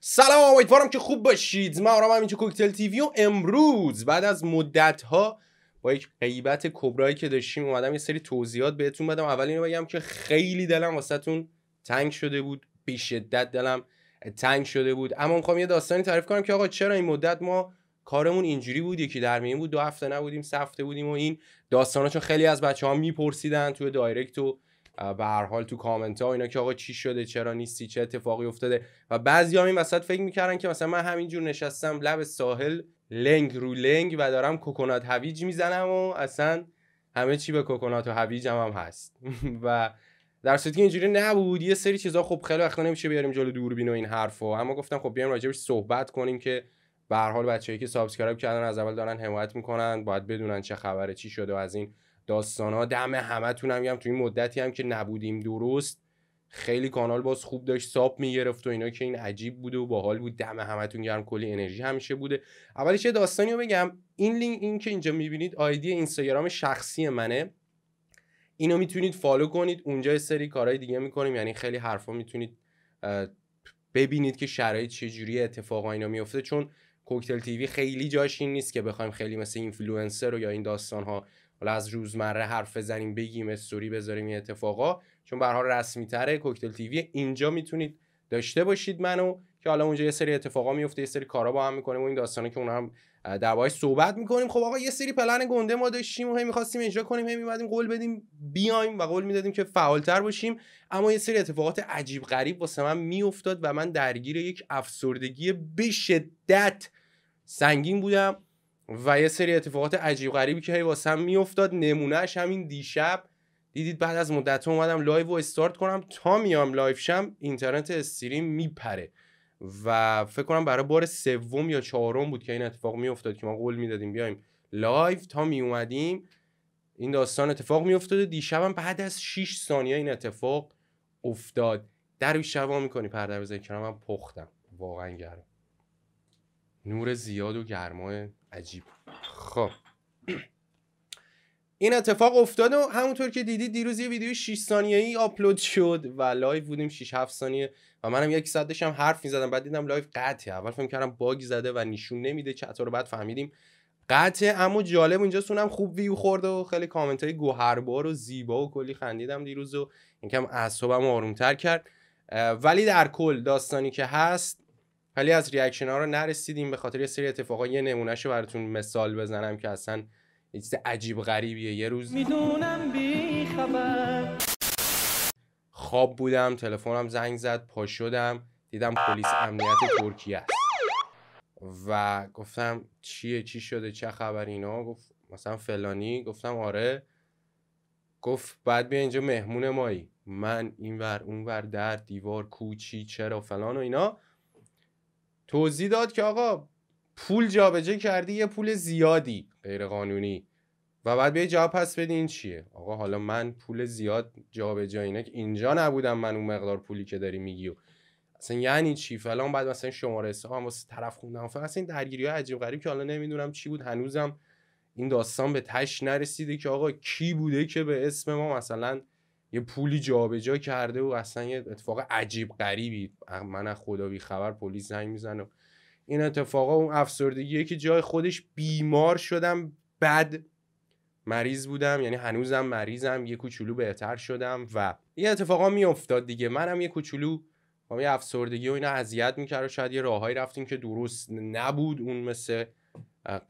سلام امیدوارم که خوب باشید من آرام کوکتل تیوی و امروز بعد از مدت ها با یک غیبت کبرایی که داشتیم اومدم یه سری توضیحات بهتون بدم اول اینو بگم که خیلی دلم واسهتون تنگ شده بود به شدت دلم تنگ شده بود اما میخوام یه داستانی تعریف کنم که آقا چرا این مدت ما کارمون اینجوری بود یکی در میون بود دو هفته نبودیم سه هفته بودیم و این داستانا چون خیلی از بچه ها میپرسیدن توی دایرکت به هر حال تو کامنت ها اینا که آقا چی شده چرا نیستی چه اتفاقی افتاده و بعضی ها این وسط فکر میکردن که مثلا من همینجور نشستم لب ساحل لنگ رو لنگ و دارم کوکونات هویج میزنم و اصلا همه چی به کوکونات و هویج هم, هم هست و در که اینجوری نبود یه سری چیزا خب خیلی وقت نمیشه بیاریم جلو دوربین و این حرفو اما گفتم خب بیام راجبش صحبت کنیم که به هر حال بچه‌ای که سابسکرایب کردن از اول دارن حمایت میکنن باید بدونن چه خبره چی شده از این داستان ها دم همتون هم میگم تو این مدتی هم که نبودیم درست خیلی کانال باز خوب داشت ساب میگرفت و اینا که این عجیب بوده و باحال بود دم همتون گرم کلی انرژی همیشه بوده اولش یه داستانی رو بگم این لینک این که اینجا میبینید آیدی اینستاگرام شخصی منه اینو میتونید فالو کنید اونجا سری کارهای دیگه میکنیم یعنی خیلی حرفا میتونید ببینید که شرایط جوری اتفاقا اینا میفته چون کوکتل تیوی خیلی جاشین نیست که بخوایم خیلی مثل اینفلوئنسر رو یا این داستان ها حالا از روزمره حرف بزنیم بگیم استوری بذاریم این اتفاقا چون برها رسمی تره کوکتل تیوی اینجا میتونید داشته باشید منو که حالا اونجا یه سری اتفاقا میفته یه سری کارا با هم میکنیم و این داستانه که اون هم در صحبت میکنیم خب آقا یه سری پلن گنده ما داشتیم و هی میخواستیم اجرا کنیم هی میمدیم قول بدیم بیایم و قول میدادیم که فعالتر باشیم اما یه سری اتفاقات عجیب غریب واسه من میافتاد و من درگیر یک افسردگی به شدت سنگین بودم و یه سری اتفاقات عجیب غریبی که هی واسه هم میافتاد نمونهش همین دیشب دیدید بعد از مدت اومدم لایو و استارت کنم تا میام لایو شم اینترنت استریم میپره و فکر کنم برای بار سوم یا چهارم بود که این اتفاق میافتاد که ما قول میدادیم بیایم لایو تا می اومدیم این داستان اتفاق میافتاد دیشبم بعد از 6 ثانیه این اتفاق افتاد در شبا میکنی پرده کنم پختم واقعا گرم نور زیاد و گرمای عجیب خب این اتفاق افتاد و همونطور که دیدید دیروز یه ویدیو 6 ثانیه ای آپلود شد و لایو بودیم 6 7 ثانیه و منم یک ساعت داشتم حرف میزدم بعد دیدم لایو قطعه اول فکر کردم باگ زده و نشون نمیده چطور رو بعد فهمیدیم قطعه اما جالب اینجا سونم خوب ویو خورد و خیلی کامنت های گوهربار و زیبا و کلی خندیدم دیروز و یکم اعصابم تر کرد ولی در کل داستانی که هست ولی از ریاکشن ها رو نرسیدیم به خاطر یه سری اتفاقا یه رو براتون مثال بزنم که اصلا یه چیز عجیب غریبیه یه روز میدونم خواب بودم تلفنم زنگ زد پا شدم دیدم پلیس امنیت ترکیه است و گفتم چیه چی شده چه خبر اینا گفت مثلا فلانی گفتم آره گفت بعد بیا اینجا مهمون مایی من اینور اونور در دیوار کوچی چرا فلان و اینا توضیح داد که آقا پول جابجا کردی یه پول زیادی غیر قانونی و بعد بیا جواب پس بدی این چیه آقا حالا من پول زیاد جابجا اینا که اینجا نبودم من اون مقدار پولی که داری میگی و اصلا یعنی چی فلان بعد مثلا شماره حساب واسه طرف خوندم این درگیری های عجیب غریب که حالا نمیدونم چی بود هنوزم این داستان به تش نرسیده که آقا کی بوده که به اسم ما مثلا یه پولی جابجا جا کرده و اصلا یه اتفاق عجیب غریبی من از خدا بی خبر پلیس زنگ میزنه این اتفاقا اون افسردگیه که جای خودش بیمار شدم بد مریض بودم یعنی هنوزم مریضم یه کوچولو بهتر شدم و این اتفاقا میافتاد دیگه منم یه کوچولو با یه افسردگی و اینا اذیت میکرد و شاید یه راههایی رفتیم که درست نبود اون مثل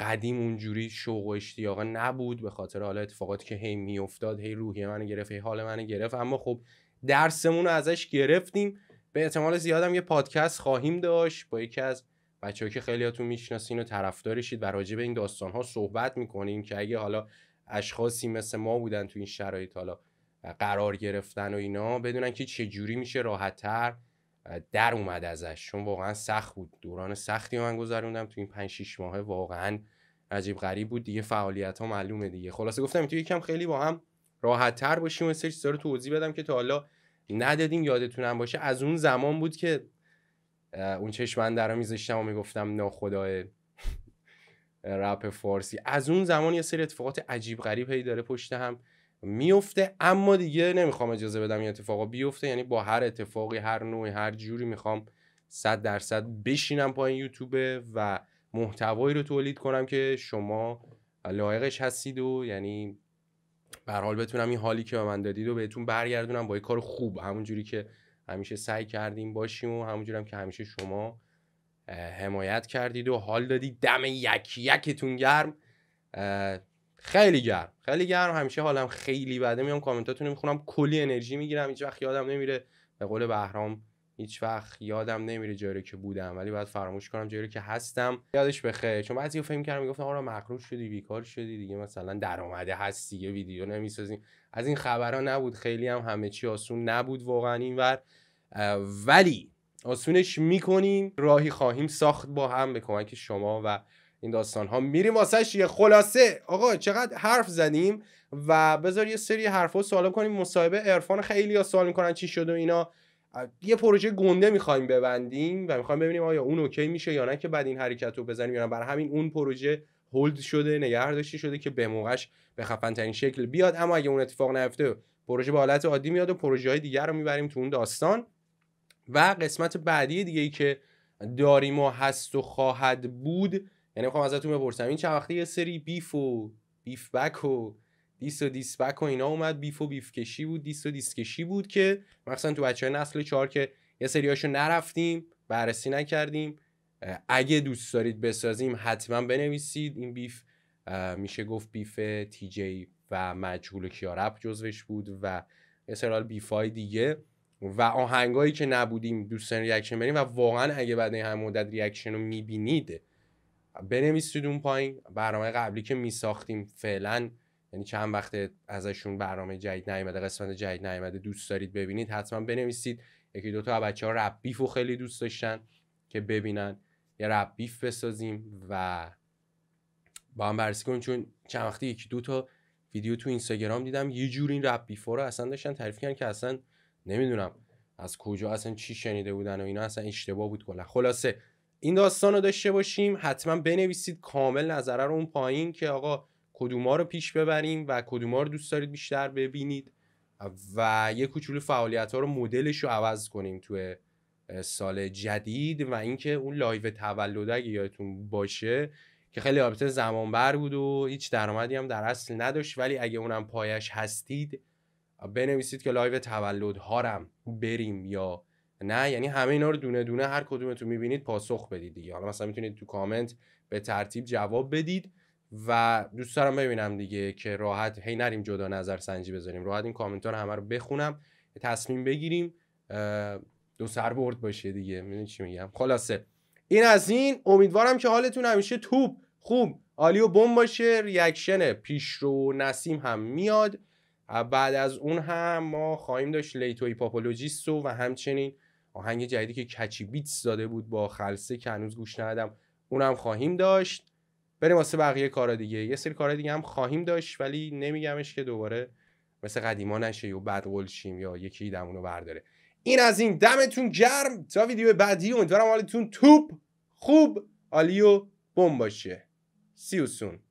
قدیم اونجوری شوق و اشتیاق نبود به خاطر حالا اتفاقاتی که هی میافتاد هی روحی منو گرفت هی حال منو گرفت اما خب درسمون رو ازش گرفتیم به احتمال زیادم یه پادکست خواهیم داشت با یکی از بچه‌ها که خیلیاتون میشناسین و طرفدارشید و راجع به این داستان صحبت میکنیم که اگه حالا اشخاصی مثل ما بودن تو این شرایط حالا قرار گرفتن و اینا بدونن که چه میشه راحتتر در اومد ازش چون واقعا سخت بود دوران سختی من گذروندم تو این 5 6 ماه واقعا عجیب غریب بود دیگه فعالیت ها معلومه دیگه خلاصه گفتم تو یکم خیلی با هم راحت تر باشیم و سری تو توضیح بدم که تا حالا ندادیم یادتونم باشه از اون زمان بود که اون چشمن در میذاشتم و میگفتم ناخدای رپ فارسی از اون زمان یه سری اتفاقات عجیب غریب هی داره پشت هم میفته اما دیگه نمیخوام اجازه بدم این اتفاقا بیفته یعنی با هر اتفاقی هر نوعی هر جوری میخوام صد درصد بشینم پایین یوتیوبه و محتوایی رو تولید کنم که شما لایقش هستید و یعنی به حال بتونم این حالی که به من دادید و بهتون برگردونم با یه کار خوب همونجوری که همیشه سعی کردیم باشیم و همونجورم که همیشه شما حمایت کردید و حال دادید دم یک یکتون گرم خیلی گرم خیلی گرم همیشه حالم خیلی بده میام کامنتاتون رو میخونم کلی انرژی میگیرم هیچ وقت یادم نمیره به قول بهرام هیچ وقت یادم نمیره جایی که بودم ولی باید فراموش کنم جایی که هستم یادش بخیر چون بعضی فهم کردم میگفتن آره مقروض شدی بیکار شدی دیگه مثلا درآمده هست دیگه ویدیو نمیسازیم از این خبرها نبود خیلی هم همه چی آسون نبود واقعا اینور ولی آسونش میکنیم راهی خواهیم ساخت با هم به کمک شما و این داستان ها میریم واسه یه خلاصه آقا چقدر حرف زدیم و بذار یه سری حرفو سوال کنیم مصاحبه عرفان خیلی ها سوال میکنن چی شد و اینا یه پروژه گنده میخوایم ببندیم و میخوایم ببینیم آیا اون اوکی میشه یا نه که بعد این حرکت رو بزنیم یا نه بر همین اون پروژه هولد شده نگه شده که به موقعش به خفن ترین شکل بیاد اما اگه اون اتفاق نیفته پروژه به حالت عادی میاد و پروژه های دیگر رو میبریم تو اون داستان و قسمت بعدی دیگه ای که داریم و هست و خواهد بود یعنی میخوام ازتون بپرسم این چند وقتی یه سری بیف و بیف بک و دیس و دیس بک و اینا اومد بیف و بیف کشی بود دیس و دیس کشی بود که مثلا تو بچه نسل چهار که یه سریاشو نرفتیم بررسی نکردیم اگه دوست دارید بسازیم حتما بنویسید این بیف میشه گفت بیف تی جی و مجهول کیارپ جزوش بود و یه سریال بیفای دیگه و آهنگایی که نبودیم دوست ریاکشن بریم و واقعا اگه بعد این هم مدت ریاکشن رو میبینید بنویسید اون پایین برنامه قبلی که میساختیم فعلا یعنی چند وقت ازشون برنامه جدید نیومده قسمت جدید نیومده دوست دارید ببینید حتما بنویسید یکی دو تا بچه ها رپ رو خیلی دوست داشتن که ببینن یه رپ بیف بسازیم و با هم بررسی کنیم چون چند وقتی یکی دو تا ویدیو تو اینستاگرام دیدم یه جور این رپ بیف رو اصلا داشتن تعریف کردن که اصلا نمیدونم از کجا اصلا چی شنیده بودن و اینا اصلا اشتباه بود کلا خلاصه این داستان رو داشته باشیم حتما بنویسید کامل نظره رو اون پایین که آقا کدوما رو پیش ببریم و کدوما رو دوست دارید بیشتر ببینید و یه کوچولو فعالیت ها رو مدلش رو عوض کنیم توی سال جدید و اینکه اون لایو تولد اگه یادتون باشه که خیلی زمان بر بود و هیچ درآمدی هم در اصل نداشت ولی اگه اونم پایش هستید بنویسید که لایو تولد هارم بریم یا نه یعنی همه اینا رو دونه دونه هر کدومتون میبینید پاسخ بدید دیگه حالا مثلا میتونید تو کامنت به ترتیب جواب بدید و دوست دارم ببینم دیگه که راحت هی نریم جدا نظر سنجی بذاریم راحت این کامنت ها رو همه رو بخونم تصمیم بگیریم دو سر برد باشه دیگه میدونی چی میگم خلاصه این از این امیدوارم که حالتون همیشه توپ خوب عالی و بم باشه ریاکشن رو نسیم هم میاد بعد از اون هم ما خواهیم داشت لیتوی پاپولوژیست و همچنین آهنگ جدیدی که کچی بیتس داده بود با خلصه که هنوز گوش ندادم اونم خواهیم داشت بریم واسه بقیه کارا دیگه یه سری کارا دیگه هم خواهیم داشت ولی نمیگمش که دوباره مثل قدیما نشه یا بعد شیم یا یکی دمونو برداره این از این دمتون گرم تا ویدیو بعدی امیدوارم حالتون توپ خوب عالی و بم باشه سی سون